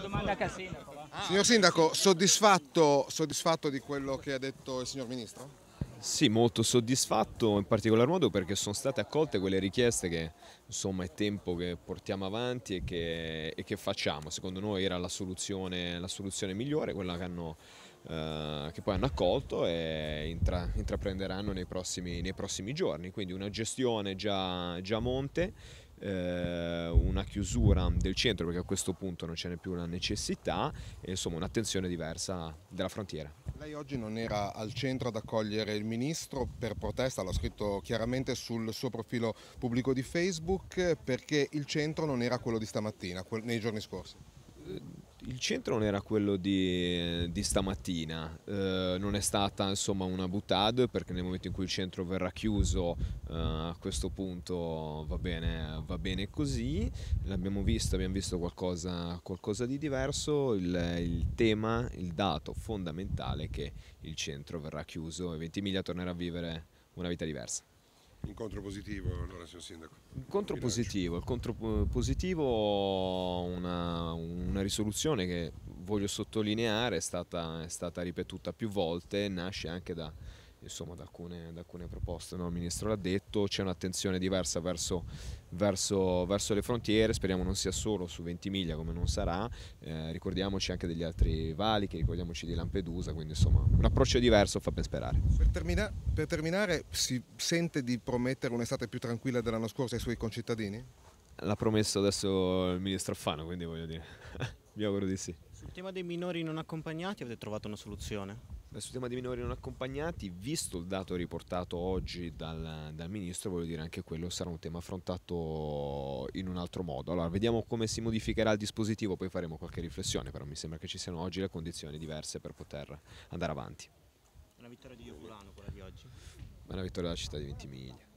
domanda a Casino. Ah. Signor Sindaco, soddisfatto, soddisfatto di quello che ha detto il signor Ministro? Sì, molto soddisfatto in particolar modo perché sono state accolte quelle richieste che insomma è tempo che portiamo avanti e che, e che facciamo. Secondo noi era la soluzione, la soluzione migliore, quella che, hanno, eh, che poi hanno accolto e intra, intraprenderanno nei prossimi, nei prossimi, giorni. Quindi una gestione già a monte eh, una chiusura del centro perché a questo punto non ce n'è più la necessità e insomma un'attenzione diversa della frontiera. Lei oggi non era al centro ad accogliere il ministro per protesta, l'ha scritto chiaramente sul suo profilo pubblico di Facebook perché il centro non era quello di stamattina, nei giorni scorsi. Eh, il centro non era quello di, di stamattina, eh, non è stata insomma una butade perché nel momento in cui il centro verrà chiuso eh, a questo punto va bene, va bene così, l'abbiamo visto, abbiamo visto qualcosa, qualcosa di diverso, il, il, tema, il dato fondamentale è che il centro verrà chiuso e Ventimiglia tornerà a vivere una vita diversa. Incontro positivo allora signor Sindaco? Incontro positivo, il contropositivo risoluzione che voglio sottolineare è stata, è stata ripetuta più volte, nasce anche da, insomma, da, alcune, da alcune, proposte, no? il Ministro l'ha detto, c'è un'attenzione diversa verso, verso, verso, le frontiere, speriamo non sia solo su Ventimiglia come non sarà, eh, ricordiamoci anche degli altri valichi, ricordiamoci di Lampedusa, quindi insomma un approccio diverso fa ben sperare. Per, termina per terminare si sente di promettere un'estate più tranquilla dell'anno scorso ai suoi concittadini? l'ha promesso adesso il ministro Affano, quindi voglio dire, mi auguro di sì. Sul tema dei minori non accompagnati avete trovato una soluzione? Eh, sul tema dei minori non accompagnati, visto il dato riportato oggi dal, dal, Ministro, voglio dire anche quello sarà un tema affrontato in un altro modo. Allora, vediamo come si modificherà il dispositivo, poi faremo qualche riflessione, però mi sembra che ci siano oggi le condizioni diverse per poter andare avanti. Una vittoria di Ioculano quella di oggi? Una vittoria della città di Ventimiglia.